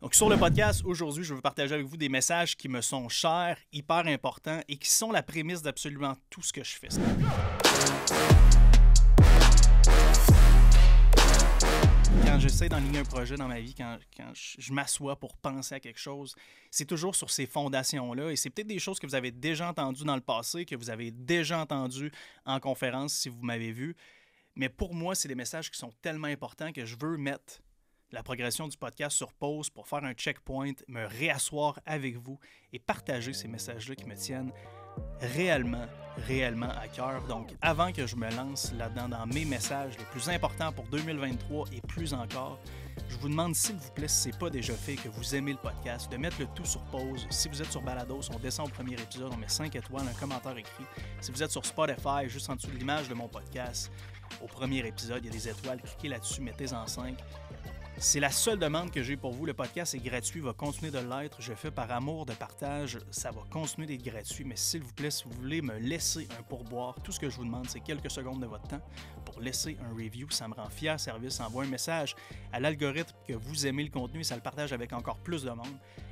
Donc, sur le podcast, aujourd'hui, je veux partager avec vous des messages qui me sont chers, hyper importants et qui sont la prémisse d'absolument tout ce que je fais. Quand j'essaie d'enligner un projet dans ma vie, quand, quand je m'assois pour penser à quelque chose, c'est toujours sur ces fondations-là. Et c'est peut-être des choses que vous avez déjà entendues dans le passé, que vous avez déjà entendues en conférence si vous m'avez vu. Mais pour moi, c'est des messages qui sont tellement importants que je veux mettre la progression du podcast sur pause pour faire un checkpoint, me réasseoir avec vous et partager ces messages-là qui me tiennent réellement, réellement à cœur. Donc, avant que je me lance là-dedans dans mes messages les plus importants pour 2023 et plus encore, je vous demande s'il vous plaît, si ce n'est pas déjà fait, que vous aimez le podcast, de mettre le tout sur pause. Si vous êtes sur Balados, on descend au premier épisode, on met 5 étoiles, un commentaire écrit. Si vous êtes sur Spotify, juste en dessous de l'image de mon podcast, au premier épisode, il y a des étoiles, cliquez là-dessus, mettez en 5. C'est la seule demande que j'ai pour vous. Le podcast est gratuit, va continuer de l'être. Je fais par amour de partage. Ça va continuer d'être gratuit. Mais s'il vous plaît, si vous voulez me laisser un pourboire, tout ce que je vous demande, c'est quelques secondes de votre temps pour laisser un review. Ça me rend fier, service. Envoie un message à l'algorithme que vous aimez le contenu et ça le partage avec encore plus de monde.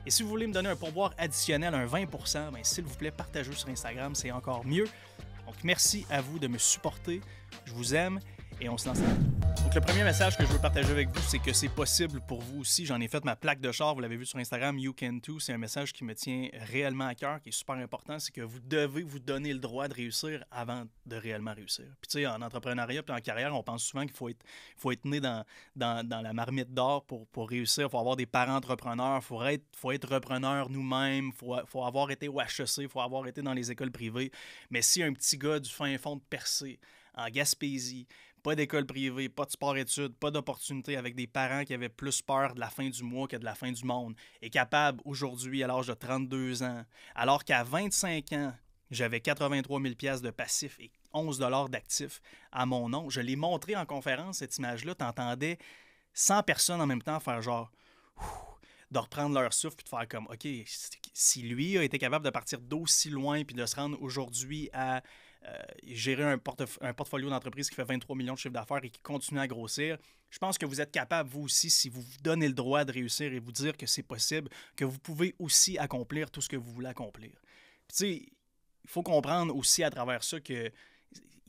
Et si vous voulez me donner un pourboire additionnel, un 20%, mais ben, s'il vous plaît, partagez sur Instagram. C'est encore mieux. Donc, merci à vous de me supporter. Je vous aime et on se lance. Donc le premier message que je veux partager avec vous, c'est que c'est possible pour vous aussi. J'en ai fait ma plaque de char, vous l'avez vu sur Instagram, You Can Too. C'est un message qui me tient réellement à cœur, qui est super important, c'est que vous devez vous donner le droit de réussir avant de réellement réussir. Puis tu sais, en entrepreneuriat puis en carrière, on pense souvent qu'il faut être, faut être né dans, dans, la marmite d'or pour, pour réussir. Il faut avoir des parents entrepreneurs, il faut être, faut être repreneur nous-mêmes, il faut, faut avoir été au HEC, il faut avoir été dans les écoles privées. Mais si un petit gars du fin fond de Percé, en Gaspésie, pas d'école privée, pas de sport-études, pas d'opportunités avec des parents qui avaient plus peur de la fin du mois que de la fin du monde, Et capable aujourd'hui, à l'âge de 32 ans, alors qu'à 25 ans, j'avais 83 000 de passif et 11 d'actifs à mon nom. Je l'ai montré en conférence, cette image-là. T'entendais 100 personnes en même temps faire genre de reprendre leur souffle puis de faire comme OK, si lui a été capable de partir d'aussi loin puis de se rendre aujourd'hui à euh, gérer un, portfolio d'entreprise qui fait 23 millions de chiffres d'affaires et qui continue à grossir, je pense que vous êtes capable, vous aussi, si vous vous donnez le droit de réussir et vous dire que c'est possible, que vous pouvez aussi accomplir tout ce que vous voulez accomplir. il faut comprendre aussi à travers ça que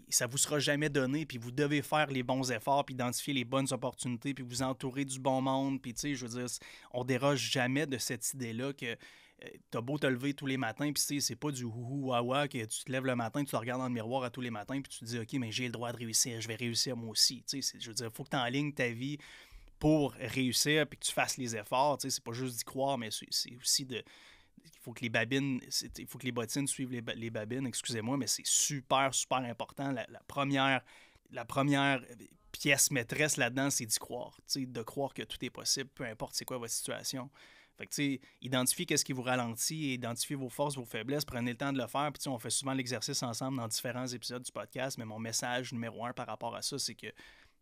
ça vous sera jamais donné, puis vous devez faire les bons efforts, puis identifier les bonnes opportunités, puis vous entourer du bon monde, puis tu je veux on déroge jamais de cette idée-là que t'as beau te lever tous les matins, puis c'est pas du houhou wawa que tu te lèves le matin, tu te regardes dans le miroir à tous les matins, puis tu te dis, OK, mais j'ai le droit de réussir, je vais réussir moi aussi. Je veux dire, il faut que tu enlignes ta vie pour réussir, puis que tu fasses les efforts. C'est pas juste d'y croire, mais c'est aussi de. Il faut que les babines, il faut que les bottines suivent les, babines, excusez-moi, mais c'est super, super important. La, première, la première pièce maîtresse là-dedans, c'est d'y croire, de croire que tout est possible, peu importe c'est quoi votre situation. Fait que, tu qu'est-ce qui vous ralentit, identifiez vos forces, vos faiblesses, prenez le temps de le faire. Puis, on fait souvent l'exercice ensemble dans différents épisodes du podcast, mais mon message numéro un par rapport à ça, c'est que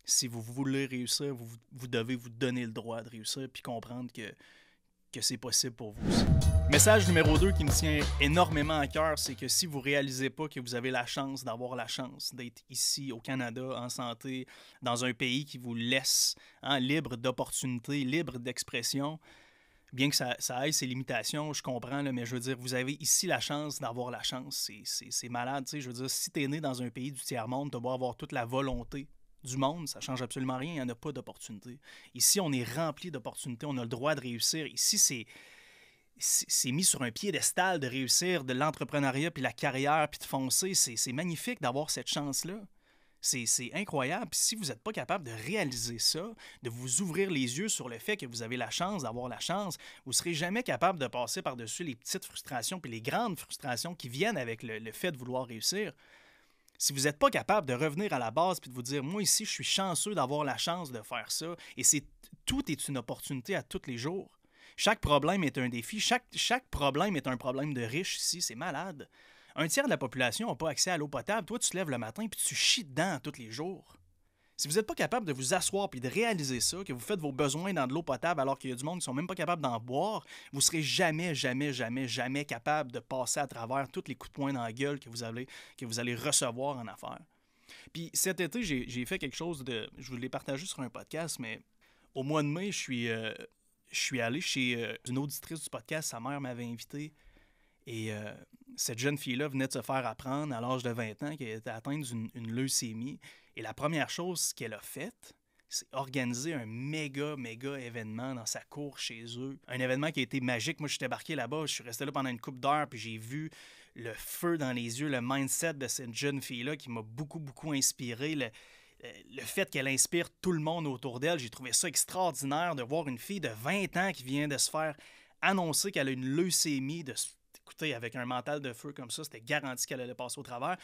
si vous voulez réussir, vous, devez vous donner le droit de réussir, puis comprendre que, que c'est possible pour vous Message numéro deux qui me tient énormément à cœur, c'est que si vous réalisez pas que vous avez la chance d'avoir la chance d'être ici au Canada en santé, dans un pays qui vous laisse hein, libre d'opportunités, libre d'expression, bien que ça, ça, aille ses limitations, je comprends, mais je veux dire, vous avez ici la chance d'avoir la chance. C'est malade, tu Je veux dire, si es né dans un pays du tiers-monde, tu dois avoir toute la volonté du monde, ça change absolument rien, il n'y en a pas d'opportunité. Ici, on est rempli d'opportunités, on a le droit de réussir. Ici, c'est c'est mis sur un piédestal de réussir de l'entrepreneuriat puis la carrière puis de foncer. C'est magnifique d'avoir cette chance-là. C'est incroyable. si vous n'êtes pas capable de réaliser ça, de vous ouvrir les yeux sur le fait que vous avez la chance d'avoir la chance, vous serez jamais capable de passer par-dessus les petites frustrations puis les grandes frustrations qui viennent avec le, fait de vouloir réussir. Si vous n'êtes pas capable de revenir à la base puis de vous dire, moi ici, je suis chanceux d'avoir la chance de faire ça, et c'est tout est une opportunité à tous les jours. Chaque problème est un défi, chaque, chaque problème est un problème de riche ici, c'est malade. Un tiers de la population n'a pas accès à l'eau potable. Toi, tu te lèves le matin puis tu chies dedans tous les jours. Si vous n'êtes pas capable de vous asseoir puis de réaliser ça, que vous faites vos besoins dans de l'eau potable alors qu'il y a du monde qui sont même pas capables d'en boire, vous serez jamais, jamais, jamais, jamais capable de passer à travers tous les coups de poing dans la gueule que vous allez, que vous allez recevoir en affaires. Puis cet été, j'ai fait quelque chose de. Je vous l'ai partagé sur un podcast, mais au mois de mai, je suis, euh, je suis allé chez euh, une auditrice du podcast. Sa mère m'avait invité et euh, cette jeune fille-là venait de se faire apprendre à l'âge de 20 ans qu'elle était atteinte d'une leucémie. Et la première chose qu'elle a faite, c'est organiser un méga, méga événement dans sa cour chez eux. Un événement qui a été magique. Moi, je suis débarqué là-bas, je suis resté là pendant une coupe d'heures, puis j'ai vu le feu dans les yeux, le mindset de cette jeune fille-là qui m'a beaucoup, beaucoup inspiré. Le, fait qu'elle inspire tout le monde autour d'elle, j'ai trouvé ça extraordinaire de voir une fille de 20 ans qui vient de se faire annoncer qu'elle a une leucémie, de ce écoutez, avec un mental de feu comme ça, c'était garanti qu'elle allait passer au travers.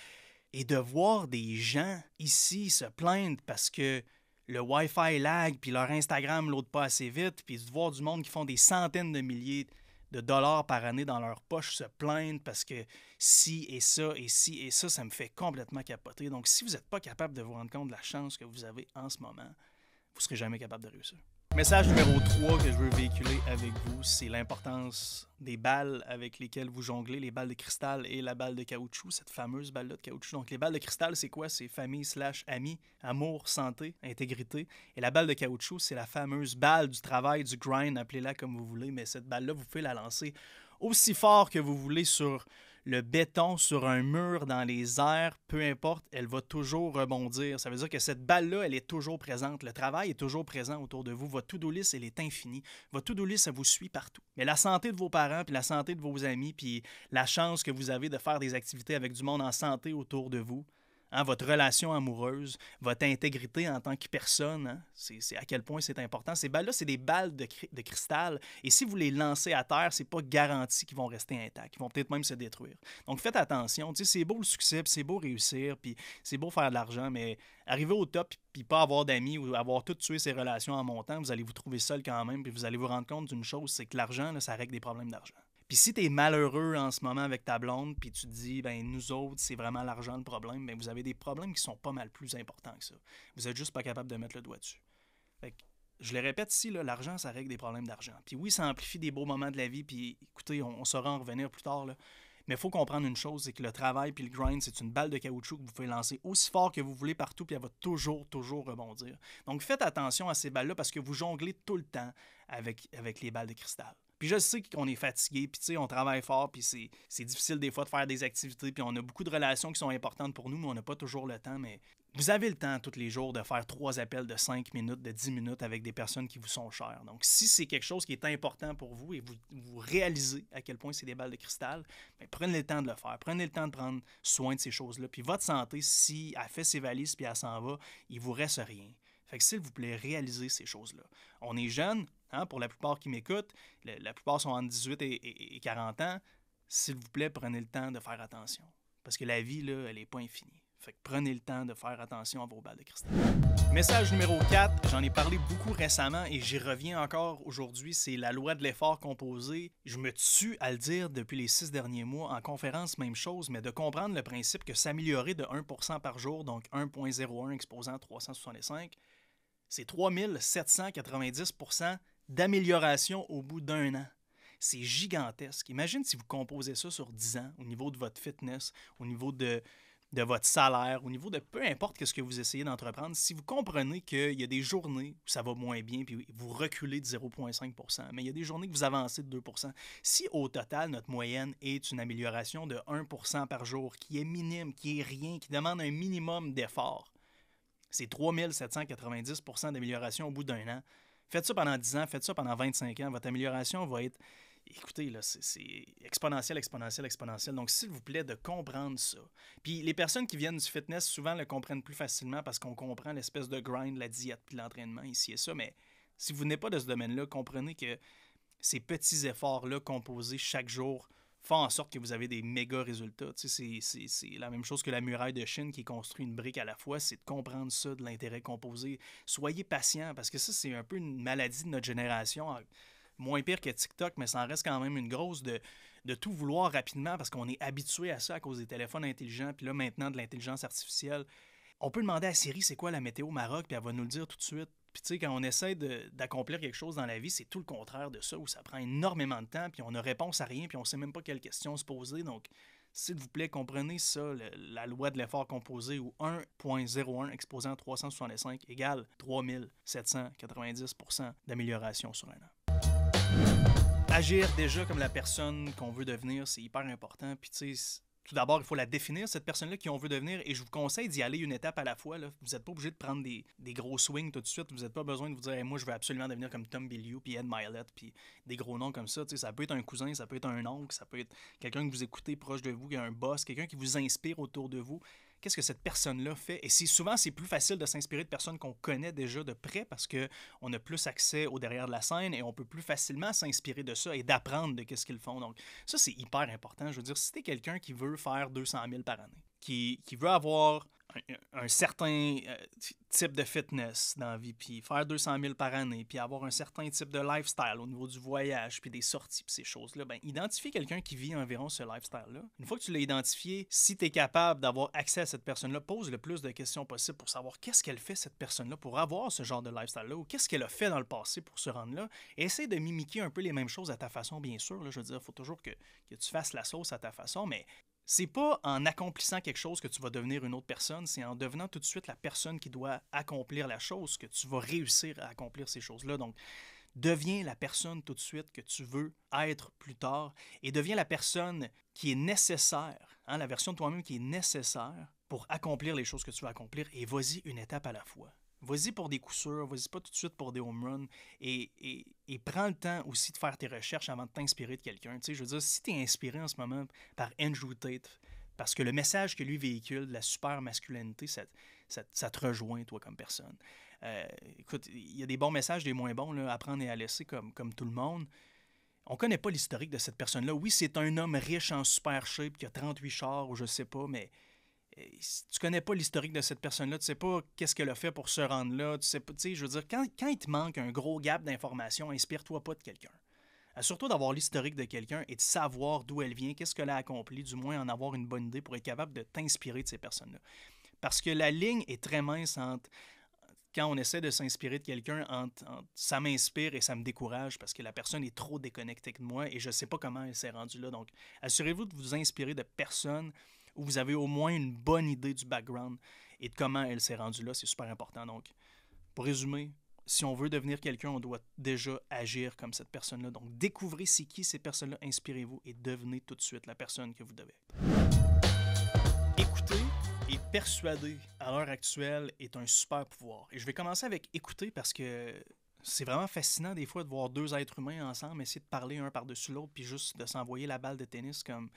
Et de voir des gens ici se plaindre parce que le Wi-Fi lag, puis leur Instagram l'autre pas assez vite, puis de voir du monde qui font des centaines de milliers de dollars par année dans leur poche se plaindre parce que si et ça et si et ça, ça me fait complètement capoter. Donc si vous n'êtes pas capable de vous rendre compte de la chance que vous avez en ce moment, vous ne serez jamais capable de réussir. Message numéro 3 que je veux véhiculer avec vous, c'est l'importance des balles avec lesquelles vous jonglez, les balles de cristal et la balle de caoutchouc, cette fameuse balle-là de caoutchouc. Donc les balles de cristal, c'est quoi? C'est famille slash amis, amour, santé, intégrité. Et la balle de caoutchouc, c'est la fameuse balle du travail, du grind, appelez-la comme vous voulez, mais cette balle-là, vous pouvez la lancer aussi fort que vous voulez sur le béton sur un mur dans les airs, peu importe, elle va toujours rebondir. Ça veut dire que cette balle-là, elle est toujours présente. Le travail est toujours présent autour de vous. Votre tout do elle est infinie. Votre tout do ça vous suit partout. Mais la santé de vos parents, puis la santé de vos amis, puis la chance que vous avez de faire des activités avec du monde en santé autour de vous, Hein, votre relation amoureuse, votre intégrité en tant que personne, hein, c'est à quel point c'est important. Ces balles-là, c'est des balles de, cristal, et si vous les lancez à terre, c'est pas garanti qu'ils vont rester intacts, ils vont peut-être même se détruire. Donc faites attention, c'est beau le succès, c'est beau réussir, puis c'est beau faire de l'argent, mais arriver au top, puis pas avoir d'amis ou avoir tout tué ses relations en montant, vous allez vous trouver seul quand même, puis vous allez vous rendre compte d'une chose, c'est que l'argent, ça règle des problèmes d'argent. Puis si tu es malheureux en ce moment avec ta blonde, puis tu te dis, ben nous autres, c'est vraiment l'argent le problème, ben vous avez des problèmes qui sont pas mal plus importants que ça. Vous êtes juste pas capable de mettre le doigt dessus. je le répète ici, l'argent, ça règle des problèmes d'argent. Puis oui, ça amplifie des beaux moments de la vie, puis écoutez, on, saura en revenir plus tard, là. Mais il faut comprendre une chose, c'est que le travail puis le grind, c'est une balle de caoutchouc que vous pouvez lancer aussi fort que vous voulez partout, puis elle va toujours, toujours rebondir. Donc faites attention à ces balles-là parce que vous jonglez tout le temps avec, avec les balles de cristal. Puis je sais qu'on est fatigué, puis tu sais, on travaille fort, puis c'est difficile des fois de faire des activités, puis on a beaucoup de relations qui sont importantes pour nous, mais on n'a pas toujours le temps. Mais vous avez le temps tous les jours de faire trois appels de cinq minutes, de dix minutes avec des personnes qui vous sont chères. Donc, si c'est quelque chose qui est important pour vous et vous, vous réalisez à quel point c'est des balles de cristal, ben, prenez le temps de le faire. Prenez le temps de prendre soin de ces choses-là. Puis votre santé, si elle fait ses valises puis elle s'en va, il vous reste rien. Fait que s'il vous plaît, réalisez ces choses-là. On est jeune, Hein, pour la plupart qui m'écoutent, la, plupart sont entre 18 et, et 40 ans. S'il vous plaît, prenez le temps de faire attention. Parce que la vie, là, elle n'est pas infinie. Fait que prenez le temps de faire attention à vos balles de cristal. Message numéro 4, j'en ai parlé beaucoup récemment et j'y reviens encore aujourd'hui, c'est la loi de l'effort composé. Je me tue à le dire depuis les six derniers mois, en conférence même chose, mais de comprendre le principe que s'améliorer de 1% par jour, donc 1.01 exposant 365, c'est 3790% d'amélioration au bout d'un an. C'est gigantesque. Imagine si vous composez ça sur 10 ans au niveau de votre fitness, au niveau de, de votre salaire, au niveau de peu importe ce que vous essayez d'entreprendre, si vous comprenez qu'il y a des journées où ça va moins bien, puis vous reculez de 0,5 mais il y a des journées que vous avancez de 2 si au total, notre moyenne est une amélioration de 1 par jour, qui est minime, qui est rien, qui demande un minimum d'effort, c'est 3790 d'amélioration au bout d'un an. Faites ça pendant 10 ans, faites ça pendant 25 ans. Votre amélioration va être. Écoutez, là, c'est exponentiel, exponentiel, exponentiel. Donc, s'il vous plaît, de comprendre ça. Puis, les personnes qui viennent du fitness souvent le comprennent plus facilement parce qu'on comprend l'espèce de grind, la diète, puis l'entraînement ici et ça. Mais si vous n'êtes pas de ce domaine-là, comprenez que ces petits efforts-là composés chaque jour font en sorte que vous avez des méga résultats. c'est la même chose que la muraille de Chine qui construit une brique à la fois, c'est de comprendre ça, de l'intérêt composé. Soyez patient, parce que ça, c'est un peu une maladie de notre génération. Ah, moins pire que TikTok, mais ça en reste quand même une grosse de, de tout vouloir rapidement parce qu'on est habitué à ça à cause des téléphones intelligents, puis là maintenant de l'intelligence artificielle. On peut demander à Siri c'est quoi la météo au Maroc, puis elle va nous le dire tout de suite. Puis tu sais, quand on essaie d'accomplir quelque chose dans la vie, c'est tout le contraire de ça, où ça prend énormément de temps, puis on a réponse à rien, puis on ne sait même pas quelle question se poser. Donc, s'il vous plaît, comprenez ça, la loi de l'effort composé, où 1.01 exposant 365 égale 3790 d'amélioration sur un an. Agir déjà comme la personne qu'on veut devenir, c'est hyper important. Puis tu sais, tout d'abord, il faut la définir, cette personne-là qui on veut devenir, et je vous conseille d'y aller une étape à la fois. Vous n'êtes pas obligé de prendre des, gros swings tout de suite. Vous n'êtes pas besoin de vous dire moi, je veux absolument devenir comme Tom Billiou, puis Ed Milet, puis des gros noms comme ça. sais ça peut être un cousin, ça peut être un oncle, ça peut être quelqu'un que vous écoutez proche de vous, qui a un boss, quelqu'un qui vous inspire autour de vous qu'est-ce que cette personne-là fait. Et si souvent, c'est plus facile de s'inspirer de personnes qu'on connaît déjà de près parce qu'on a plus accès au derrière de la scène et on peut plus facilement s'inspirer de ça et d'apprendre de ce qu'ils font. Donc, ça, c'est hyper important. Je veux dire, si tu es quelqu'un qui veut faire 200 000 par année, qui, qui veut avoir un, certain euh, type de fitness dans la vie, puis faire 200 000 par année, puis avoir un certain type de lifestyle au niveau du voyage, puis des sorties, puis ces choses-là, ben, identifie quelqu'un qui vit environ ce lifestyle-là. Une fois que tu l'as identifié, si tu es capable d'avoir accès à cette personne-là, pose le plus de questions possibles pour savoir qu'est-ce qu'elle fait, cette personne-là, pour avoir ce genre de lifestyle-là, ou qu'est-ce qu'elle a fait dans le passé pour se rendre là. Essaye essaie de mimiquer un peu les mêmes choses à ta façon, bien sûr. Là, je veux dire, il faut toujours que, que tu fasses la sauce à ta façon, mais c'est pas en accomplissant quelque chose que tu vas devenir une autre personne, c'est en devenant tout de suite la personne qui doit accomplir la chose que tu vas réussir à accomplir ces choses-là. Donc, deviens la personne tout de suite que tu veux être plus tard et deviens la personne qui est nécessaire, hein, la version de toi-même qui est nécessaire pour accomplir les choses que tu vas accomplir et vas-y une étape à la fois. Vas-y pour des coups vas-y pas tout de suite pour des home runs et, prends le temps aussi de faire tes recherches avant de t'inspirer de quelqu'un. Tu je veux dire, si tu es inspiré en ce moment par Andrew Tate, parce que le message que lui véhicule de la super masculinité, ça, ça, te rejoint, toi, comme personne. Euh, écoute, il y a des bons messages, des moins bons, là, à prendre et à laisser, comme, comme tout le monde. On connaît pas l'historique de cette personne-là. Oui, c'est un homme riche en super shape qui a 38 chars ou je sais pas, mais tu connais pas l'historique de cette personne-là, tu sais pas qu'est-ce qu'elle a fait pour se rendre là, tu sais je veux dire, quand, quand il te manque un gros gap d'informations, inspire-toi pas de quelqu'un. Assure-toi d'avoir l'historique de quelqu'un et de savoir d'où elle vient, qu'est-ce qu'elle a accompli, du moins en avoir une bonne idée pour être capable de t'inspirer de ces personnes-là. Parce que la ligne est très mince entre quand on essaie de s'inspirer de quelqu'un, ça m'inspire et ça me décourage parce que la personne est trop déconnectée de moi et je ne sais pas comment elle s'est rendue là. Donc, assurez-vous de vous inspirer de personnes où vous avez au moins une bonne idée du background et de comment elle s'est rendue là. C'est super important. Donc, pour résumer, si on veut devenir quelqu'un, on doit déjà agir comme cette personne-là. Donc, découvrez c'est qui ces personnes-là, inspirez-vous et devenez tout de suite la personne que vous devez être. Écoutez et persuader à l'heure actuelle est un super pouvoir. Et je vais commencer avec écouter parce que c'est vraiment fascinant des fois de voir deux êtres humains ensemble essayer de parler un par-dessus l'autre puis juste de s'envoyer la balle de tennis comme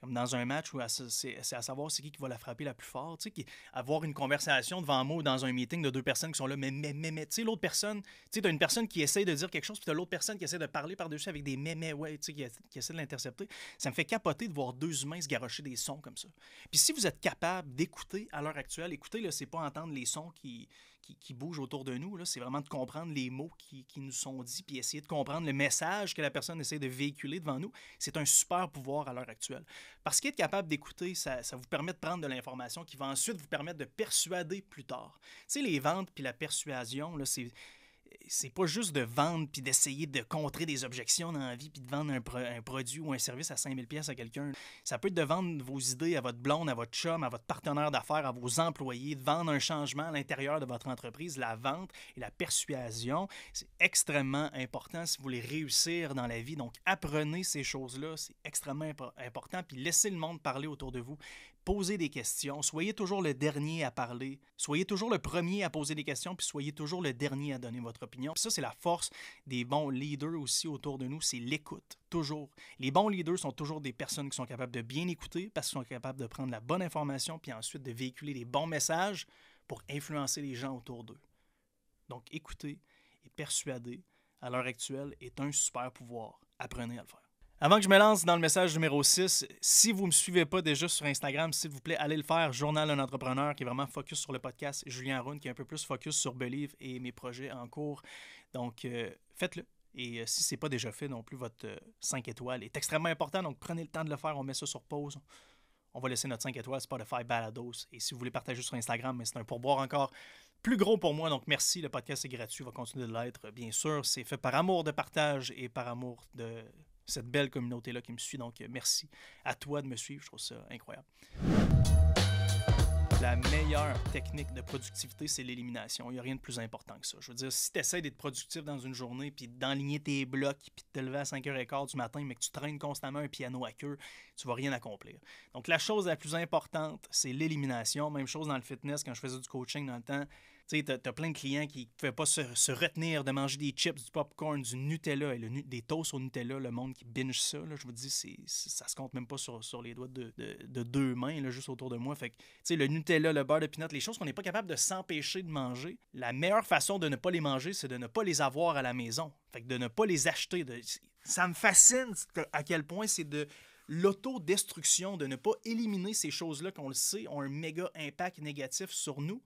comme dans un match où c'est à savoir c'est qui qui va la frapper la plus fort, tu sais, avoir une conversation devant moi ou dans un meeting de deux personnes qui sont là, mais, mais, mais, tu sais, l'autre personne, tu sais, t'as une personne qui essaie de dire quelque chose, puis t'as l'autre personne qui essaie de parler par-dessus avec des mais, mais, ouais, tu sais, qui, essaie de l'intercepter. Ça me fait capoter de voir deux humains se garocher des sons comme ça. Puis si vous êtes capable d'écouter à l'heure actuelle, écouter, là, c'est pas entendre les sons qui qui, bouge autour de nous. C'est vraiment de comprendre les mots qui, qui, nous sont dits, puis essayer de comprendre le message que la personne essaie de véhiculer devant nous. C'est un super pouvoir à l'heure actuelle. Parce qu'être capable d'écouter, ça, ça, vous permet de prendre de l'information qui va ensuite vous permettre de persuader plus tard. Tu sais, les ventes puis la persuasion, c'est c'est pas juste de vendre puis d'essayer de contrer des objections dans la vie puis de vendre un, produit ou un service à 5000 pièces à quelqu'un. Ça peut être de vendre vos idées à votre blonde, à votre chum, à votre partenaire d'affaires, à vos employés, de vendre un changement à l'intérieur de votre entreprise. La vente et la persuasion, c'est extrêmement important si vous voulez réussir dans la vie. Donc apprenez ces choses-là, c'est extrêmement important puis laissez le monde parler autour de vous posez des questions, soyez toujours le dernier à parler, soyez toujours le premier à poser des questions, puis soyez toujours le dernier à donner votre opinion. ça, c'est la force des bons leaders aussi autour de nous, c'est l'écoute, toujours. Les bons leaders sont toujours des personnes qui sont capables de bien écouter, parce qu'ils sont capables de prendre la bonne information, puis ensuite de véhiculer les bons messages pour influencer les gens autour d'eux. Donc, écouter et persuader, à l'heure actuelle, est un super pouvoir. Apprenez à le faire. Avant que je me lance dans le message numéro 6, si vous ne me suivez pas déjà sur Instagram, s'il vous plaît, allez le faire. Journal Un Entrepreneur qui est vraiment focus sur le podcast. Julien Aroun qui est un peu plus focus sur Believe et mes projets en cours. Donc, euh, faites-le. Et euh, si ce n'est pas déjà fait non plus, votre 5 euh, étoiles est extrêmement important. Donc, prenez le temps de le faire. On met ça sur pause. On va laisser notre 5 étoiles Spotify Balados. Et si vous voulez partager sur Instagram, mais c'est un pourboire encore plus gros pour moi. Donc, merci. Le podcast est gratuit. va continuer de l'être, bien sûr. C'est fait par amour de partage et par amour de cette belle communauté-là qui me suit. Donc, euh, merci à toi de me suivre. Je trouve ça incroyable. La meilleure technique de productivité, c'est l'élimination. Il n'y a rien de plus important que ça. Je veux dire, si tu essaies d'être productif dans une journée, puis d'enligner tes blocs, puis de te lever à 5h15 du matin, mais que tu traînes constamment un piano à queue, tu vas rien accomplir. Donc, la chose la plus importante, c'est l'élimination. Même chose dans le fitness, quand je faisais du coaching dans le temps, tu sais, as, as plein de clients qui ne peuvent pas se, retenir de manger des chips, du popcorn, du Nutella et des toasts au Nutella, le monde qui binge ça, je vous dis, c'est, ça se compte même pas sur, sur les doigts de, de, deux mains, là, juste autour de moi. Fait que, tu sais, le Nutella, le beurre de pinot, les choses qu'on n'est pas capable de s'empêcher de manger, la meilleure façon de ne pas les manger, c'est de ne pas les avoir à la maison. Fait que de ne pas les acheter. De, ça me fascine à quel point c'est de l'autodestruction, de ne pas éliminer ces choses-là qu'on le sait ont un méga impact négatif sur nous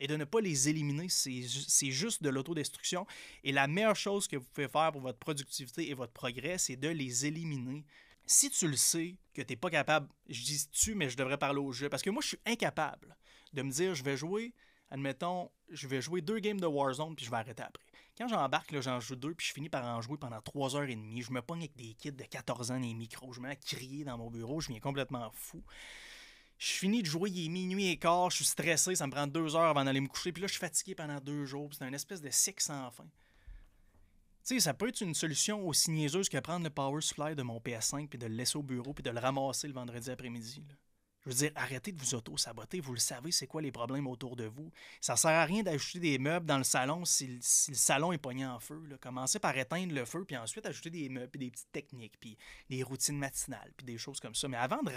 et de ne pas les éliminer. C'est juste de l'autodestruction. Et la meilleure chose que vous pouvez faire pour votre productivité et votre progrès, c'est de les éliminer. Si tu le sais que tu n'es pas capable, je dis tu, mais je devrais parler au jeu, parce que moi, je suis incapable de me dire, je vais jouer, admettons, je vais jouer deux games de Warzone, puis je vais arrêter après. Quand j'embarque, j'en joue deux, puis je finis par en jouer pendant trois heures et demie. Je me pogne avec des kits de 14 ans, et micros, je me mets à crier dans mon bureau, je viens complètement fou je suis fini de jouer, il est minuit et quart, je suis stressé, ça me prend deux heures avant d'aller me coucher, puis là, je suis fatigué pendant deux jours, c'est un espèce de sexe sans fin. Tu sais, ça peut être une solution aussi niaiseuse que prendre le power supply de mon PS5 puis de le laisser au bureau puis de le ramasser le vendredi après-midi. Je veux dire, arrêtez de vous auto-saboter. Vous le savez, c'est quoi les problèmes autour de vous. Ça sert à rien d'ajouter des meubles dans le salon si, le salon est pogné en feu. Commencez par éteindre le feu, puis ensuite ajouter des meubles, puis des petites techniques, puis des routines matinales, puis des choses comme ça. Mais avant de,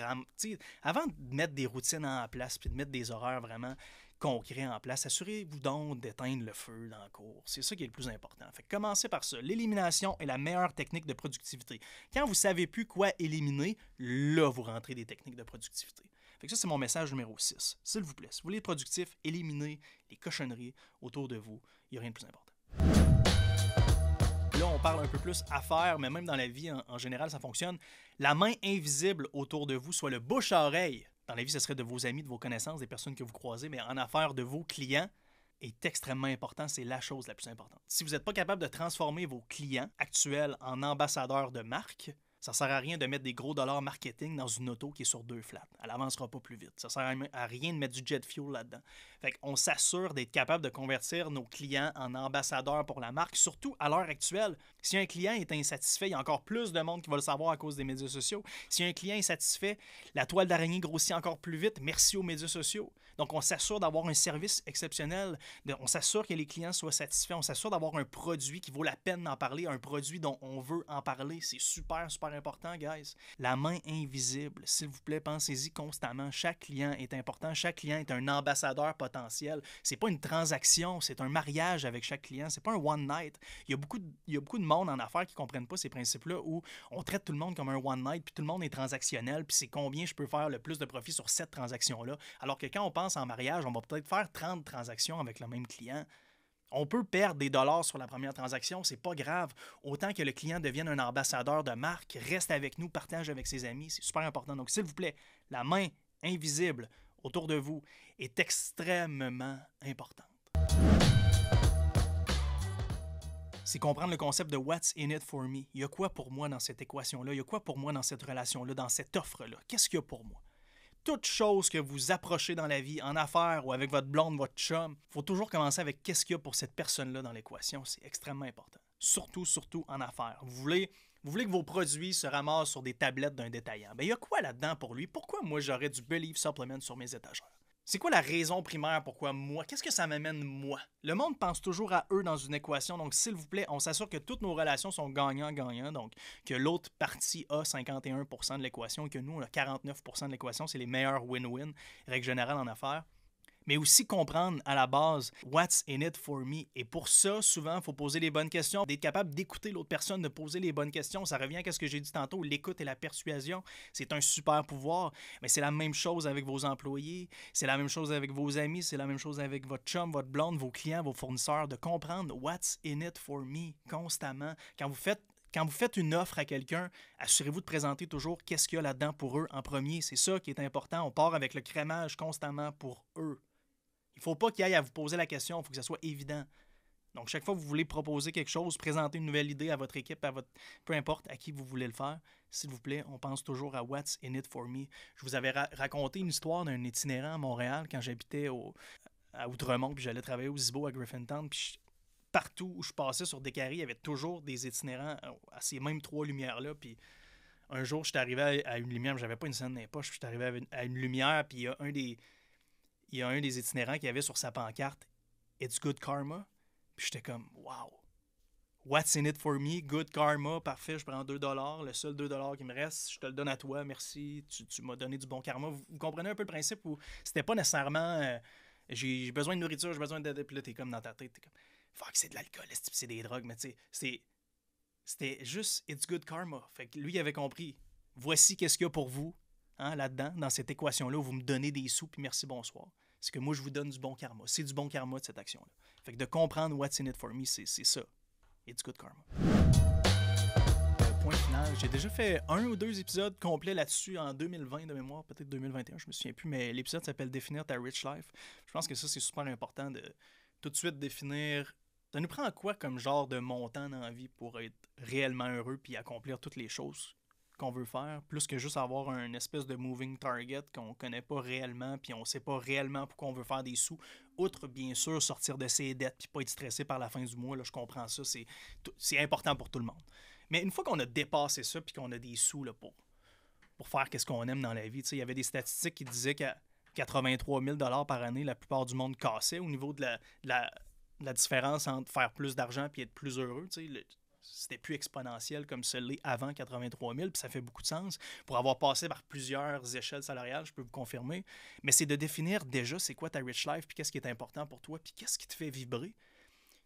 avant de mettre des routines en place, puis de mettre des horaires vraiment concrets en place, assurez-vous donc d'éteindre le feu dans le cours. C'est ça qui est le plus important. Fait que commencez par ça. L'élimination est la meilleure technique de productivité. Quand vous savez plus quoi éliminer, là, vous rentrez des techniques de productivité ça, c'est mon message numéro 6. S'il vous plaît, si vous voulez être productif, éliminez les cochonneries autour de vous. Il n'y a rien de plus important. Là, on parle un peu plus affaires, mais même dans la vie en, général, ça fonctionne. La main invisible autour de vous, soit le bouche-oreille, dans la vie, ce serait de vos amis, de vos connaissances, des personnes que vous croisez, mais en affaires de vos clients, est extrêmement important. C'est la chose la plus importante. Si vous n'êtes pas capable de transformer vos clients actuels en ambassadeurs de marque, ça sert à rien de mettre des gros dollars marketing dans une auto qui est sur deux flats. Elle avancera pas plus vite. Ça sert à rien de mettre du jet fuel là-dedans. Fait qu'on s'assure d'être capable de convertir nos clients en ambassadeurs pour la marque, surtout à l'heure actuelle. Si un client est insatisfait, il y a encore plus de monde qui va le savoir à cause des médias sociaux. Si un client est satisfait, la toile d'araignée grossit encore plus vite merci aux médias sociaux. Donc, on s'assure d'avoir un service exceptionnel, on s'assure que les clients soient satisfaits, on s'assure d'avoir un produit qui vaut la peine d'en parler, un produit dont on veut en parler. C'est super, super important, guys. La main invisible, s'il vous plaît, pensez-y constamment. Chaque client est important, chaque client est un ambassadeur potentiel. C'est pas une transaction, c'est un mariage avec chaque client, c'est pas un one night. Il y a beaucoup de, il y a beaucoup de monde en affaires qui comprennent pas ces principes-là où on traite tout le monde comme un one night, puis tout le monde est transactionnel, puis c'est combien je peux faire le plus de profit sur cette transaction-là. Alors que quand on pense en mariage, on va peut-être faire 30 transactions avec le même client. On peut perdre des dollars sur la première transaction, c'est pas grave. Autant que le client devienne un ambassadeur de marque, reste avec nous, partage avec ses amis, c'est super important. Donc, s'il vous plaît, la main invisible autour de vous est extrêmement importante. C'est comprendre le concept de What's in it for me. Il y a quoi pour moi dans cette équation-là? Il y a quoi pour moi dans cette relation-là, dans cette offre-là? Qu'est-ce qu'il y a pour moi? toute chose que vous approchez dans la vie, en affaires ou avec votre blonde, votre chum, faut toujours commencer avec qu'est-ce qu'il y a pour cette personne-là dans l'équation. C'est extrêmement important. Surtout, surtout en affaires. Vous voulez, vous voulez que vos produits se ramassent sur des tablettes d'un détaillant. Mais ben, il y a quoi là-dedans pour lui? Pourquoi moi j'aurais du Believe Supplement sur mes étagères? C'est quoi la raison primaire pourquoi moi Qu'est-ce que ça m'amène moi Le monde pense toujours à eux dans une équation, donc s'il vous plaît, on s'assure que toutes nos relations sont gagnant-gagnant, donc que l'autre partie a 51% de l'équation et que nous, on a 49% de l'équation. C'est les meilleurs win-win, règle générale en affaires mais aussi comprendre à la base what's in it for me. Et pour ça, souvent, il faut poser les bonnes questions, d'être capable d'écouter l'autre personne, de poser les bonnes questions. Ça revient à ce que j'ai dit tantôt, l'écoute et la persuasion, c'est un super pouvoir, mais c'est la même chose avec vos employés, c'est la même chose avec vos amis, c'est la même chose avec votre chum, votre blonde, vos clients, vos fournisseurs, de comprendre what's in it for me constamment. Quand vous faites quand vous faites une offre à quelqu'un, assurez-vous de présenter toujours qu'est-ce qu'il y a là-dedans pour eux en premier. C'est ça qui est important. On part avec le crémage constamment pour eux. Il faut pas qu'il aille à vous poser la question, il faut que ce soit évident. Donc, chaque fois que vous voulez proposer quelque chose, présenter une nouvelle idée à votre équipe, à votre, peu importe à qui vous voulez le faire, s'il vous plaît, on pense toujours à What's in it for me. Je vous avais raconté une histoire d'un itinérant à Montréal quand j'habitais au, à Outremont, puis j'allais travailler au Zibo à Griffintown, puis partout où je passais sur carrés, il y avait toujours des itinérants euh, à ces mêmes trois lumières-là, puis un jour, je suis arrivé à une lumière, mais Je j'avais pas une scène dans les poches, je suis arrivé à une lumière, puis il y a un des il y a un des itinérants qui avait sur sa pancarte It's good karma. Puis j'étais comme Wow. What's in it for me? Good karma. Parfait, je prends 2 Le seul 2 qui me reste, je te le donne à toi. Merci. Tu, m'as donné du bon karma. Vous, comprenez un peu le principe où c'était pas nécessairement euh, j'ai besoin de nourriture, j'ai besoin d'aide. Puis là, t'es comme dans ta tête. T'es comme Fuck, c'est de l'alcool, c'est des drogues. Mais tu sais, c'était juste It's good karma. Fait que lui, il avait compris. Voici qu'est-ce qu'il y a pour vous. Hein, là-dedans, dans cette équation-là où vous me donnez des sous, puis merci, bonsoir c'est que moi, je vous donne du bon karma. C'est du bon karma de cette action-là. Fait que de comprendre what's in it for me, c'est ça. It's good karma. Euh, point final, j'ai déjà fait un ou deux épisodes complets là-dessus en 2020 de mémoire, peut-être 2021, je me souviens plus, mais l'épisode s'appelle Définir ta rich life. Je pense que ça, c'est super important de tout de suite définir. Ça nous prend quoi comme genre de montant dans vie pour être réellement heureux puis accomplir toutes les choses qu'on veut faire, plus que juste avoir un espèce de moving target qu'on connaît pas réellement, puis on sait pas réellement pourquoi on veut faire des sous. Outre, bien sûr, sortir de ses dettes, puis pas être stressé par la fin du mois, je comprends ça, c'est important pour tout le monde. Mais une fois qu'on a dépassé ça, puis qu'on a des sous là, pour, faire ce qu'on aime dans la vie, il y avait des statistiques qui disaient qu'à 83 000 par année, la plupart du monde cassait au niveau de la, la, différence entre faire plus d'argent et être plus heureux. sais c'était plus exponentiel comme celui l'est avant 83 000, puis ça fait beaucoup de sens. Pour avoir passé par plusieurs échelles salariales, je peux vous confirmer. Mais c'est de définir déjà c'est quoi ta rich life, puis qu'est-ce qui est important pour toi, puis qu'est-ce qui te fait vibrer.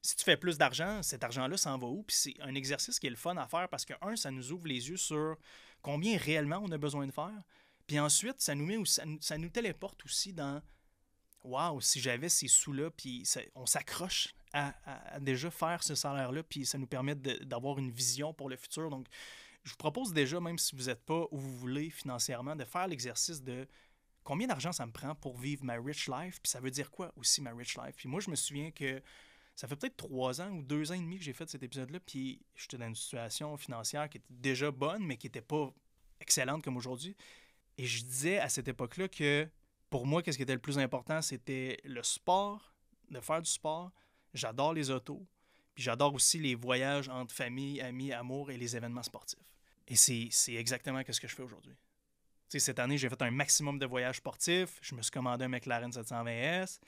Si tu fais plus d'argent, cet argent-là s'en va où? Puis c'est un exercice qui est le fun à faire parce que, un, ça nous ouvre les yeux sur combien réellement on a besoin de faire. Puis ensuite, ça nous met ça, nous téléporte aussi dans Waouh, si j'avais ces sous-là, puis on s'accroche à, déjà faire ce salaire-là, puis ça nous permet d'avoir une vision pour le futur. Donc, je vous propose déjà, même si vous n'êtes pas où vous voulez financièrement, de faire l'exercice de combien d'argent ça me prend pour vivre ma rich life, puis ça veut dire quoi aussi ma rich life. Puis moi, je me souviens que ça fait peut-être trois ans ou deux ans et demi que j'ai fait cet épisode-là, puis j'étais dans une situation financière qui était déjà bonne, mais qui n'était pas excellente comme aujourd'hui. Et je disais à cette époque-là que pour moi, qu'est-ce qui était le plus important, c'était le sport, de faire du sport, J'adore les autos, puis j'adore aussi les voyages entre famille, amis, amour et les événements sportifs. Et c'est exactement ce que je fais aujourd'hui. Cette année, j'ai fait un maximum de voyages sportifs. Je me suis commandé un McLaren 720S.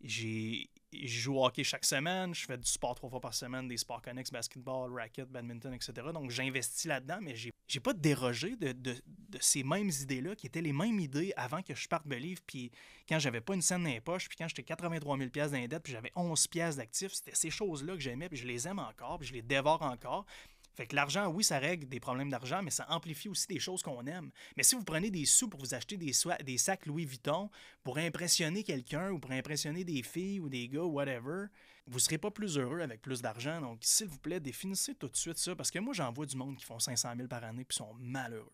J'ai je joue au hockey chaque semaine, je fais du sport trois fois par semaine, des sports connexes, basketball, racket, badminton, etc. Donc j'investis là-dedans, mais j'ai, n'ai pas dérogé de, ces mêmes idées-là, qui étaient les mêmes idées avant que je parte de livre, puis quand j'avais pas une scène dans puis quand j'étais 83 000 dans les puis j'avais 11 pièces d'actifs, c'était ces choses-là que j'aimais, puis je les aime encore, puis je les dévore encore. Fait que l'argent, oui, ça règle des problèmes d'argent, mais ça amplifie aussi des choses qu'on aime. Mais si vous prenez des sous pour vous acheter des, des sacs Louis Vuitton pour impressionner quelqu'un ou pour impressionner des filles ou des gars, whatever, vous serez pas plus heureux avec plus d'argent. Donc, s'il vous plaît, définissez tout de suite ça parce que moi, j'en vois du monde qui font 500 000 par année puis sont malheureux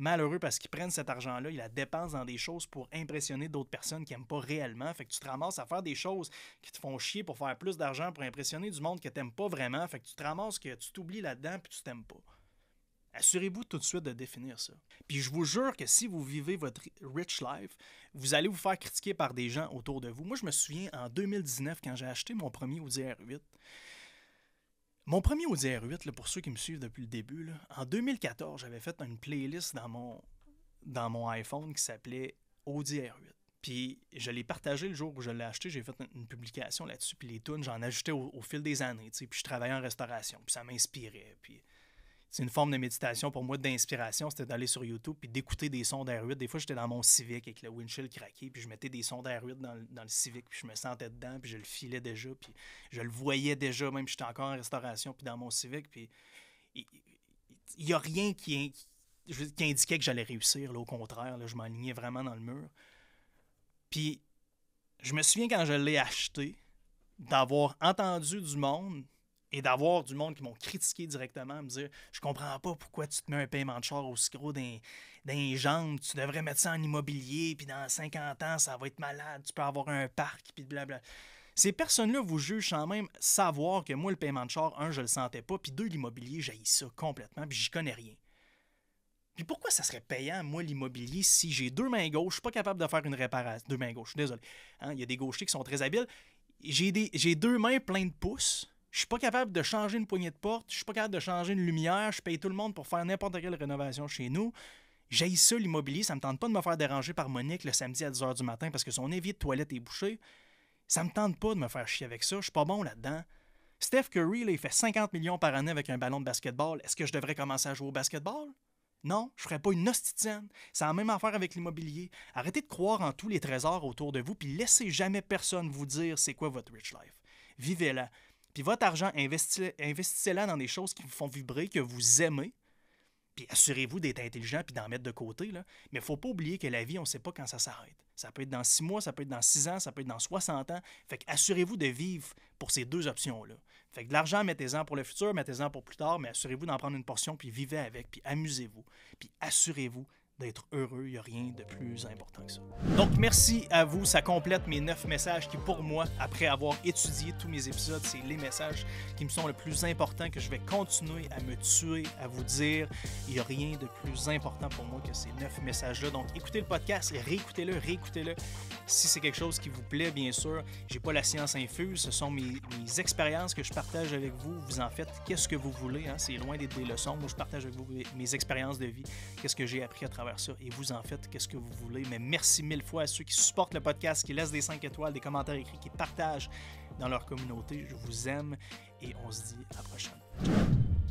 malheureux parce qu'ils prennent cet argent-là, ils la dépensent dans des choses pour impressionner d'autres personnes qui n'aiment pas réellement. Fait que tu te ramasses à faire des choses qui te font chier pour faire plus d'argent, pour impressionner du monde que t'aimes pas vraiment. Fait que tu te ramasses que tu t'oublies là-dedans puis tu t'aimes pas. Assurez-vous tout de suite de définir ça. Puis je vous jure que si vous vivez votre rich life, vous allez vous faire critiquer par des gens autour de vous. Moi, je me souviens en 2019, quand j'ai acheté mon premier Audi R8, mon premier Audi R8, là, pour ceux qui me suivent depuis le début, en 2014, j'avais fait une playlist dans mon, dans mon iPhone qui s'appelait Audi R8. Puis je l'ai partagé le jour où je l'ai acheté, j'ai fait une, publication là-dessus, puis les tunes, j'en ai ajouté au, fil des années, puis je travaillais en restauration, puis ça m'inspirait, puis c'est une forme de méditation pour moi, d'inspiration. C'était d'aller sur YouTube puis d'écouter des sons d'air 8. Des fois, j'étais dans mon Civic avec le windshield craqué, puis je mettais des sons d'air 8 dans, le Civic, puis je me sentais dedans, puis je le filais déjà, puis je le voyais déjà, même j'étais encore en restauration, puis dans mon Civic, puis il n'y a rien qui, indiquait que j'allais réussir. Là, au contraire, je m'alignais vraiment dans le mur. Puis, je me souviens quand je l'ai acheté, d'avoir entendu du monde et d'avoir du monde qui m'ont critiqué directement, me dire Je comprends pas pourquoi tu te mets un paiement de char aussi gros d'un jambes, tu devrais mettre ça en immobilier, puis dans 50 ans, ça va être malade, tu peux avoir un parc, puis blabla. Ces personnes-là vous jugent sans même savoir que moi, le paiement de char, un, je le sentais pas, puis deux, l'immobilier, j'ai ça complètement, puis j'y connais rien. Puis pourquoi ça serait payant, moi, l'immobilier, si j'ai deux mains gauches, je suis pas capable de faire une réparation. Deux mains gauches, désolé. Hein, il y a des gauchers qui sont très habiles. J'ai deux mains pleines de pouces je suis pas capable de changer une poignée de porte, je suis pas capable de changer une lumière, je paye tout le monde pour faire n'importe quelle rénovation chez nous. J'ai ça l'immobilier, ça me tente pas de me faire déranger par Monique le samedi à 10h du matin parce que son évier de toilette est bouché. Ça me tente pas de me faire chier avec ça, je suis pas bon là-dedans. Steph Curry, là, il fait 50 millions par année avec un ballon de basketball. Est-ce que je devrais commencer à jouer au basketball? Non, je ne ferais pas une hostitienne. C'est la même affaire avec l'immobilier. Arrêtez de croire en tous les trésors autour de vous, puis laissez jamais personne vous dire c'est quoi votre rich life. Vivez-la. Puis votre argent, investissez-la dans des choses qui vous font vibrer, que vous aimez. Puis assurez-vous d'être intelligent puis d'en mettre de côté. Là. Mais faut pas oublier que la vie, on ne sait pas quand ça s'arrête. Ça peut être dans six mois, ça peut être dans six ans, ça peut être dans 60 ans. Fait que assurez-vous de vivre pour ces deux options-là. Fait que de l'argent, mettez-en pour le futur, mettez-en pour plus tard, mais assurez-vous d'en prendre une portion puis vivez avec, puis amusez-vous. Puis assurez-vous d'être heureux. Il n'y a rien de plus important que ça. Donc, merci à vous. Ça complète mes neuf messages qui, pour moi, après avoir étudié tous mes épisodes, c'est les messages qui me sont le plus importants, que je vais continuer à me tuer, à vous dire. Il n'y a rien de plus important pour moi que ces neuf messages-là. Donc, écoutez le podcast, réécoutez-le, réécoutez-le. Si c'est quelque chose qui vous plaît, bien sûr, j'ai pas la science infuse. Ce sont mes, expériences que je partage avec vous. Vous en faites qu'est-ce que vous voulez. Hein? C'est loin d'être des leçons. Moi, je partage avec vous mes expériences de vie, qu'est-ce que j'ai appris à travers ça et vous en faites qu'est-ce que vous voulez. Mais merci mille fois à ceux qui supportent le podcast, qui laissent des 5 étoiles, des commentaires écrits, qui partagent dans leur communauté. Je vous aime et on se dit à la prochaine.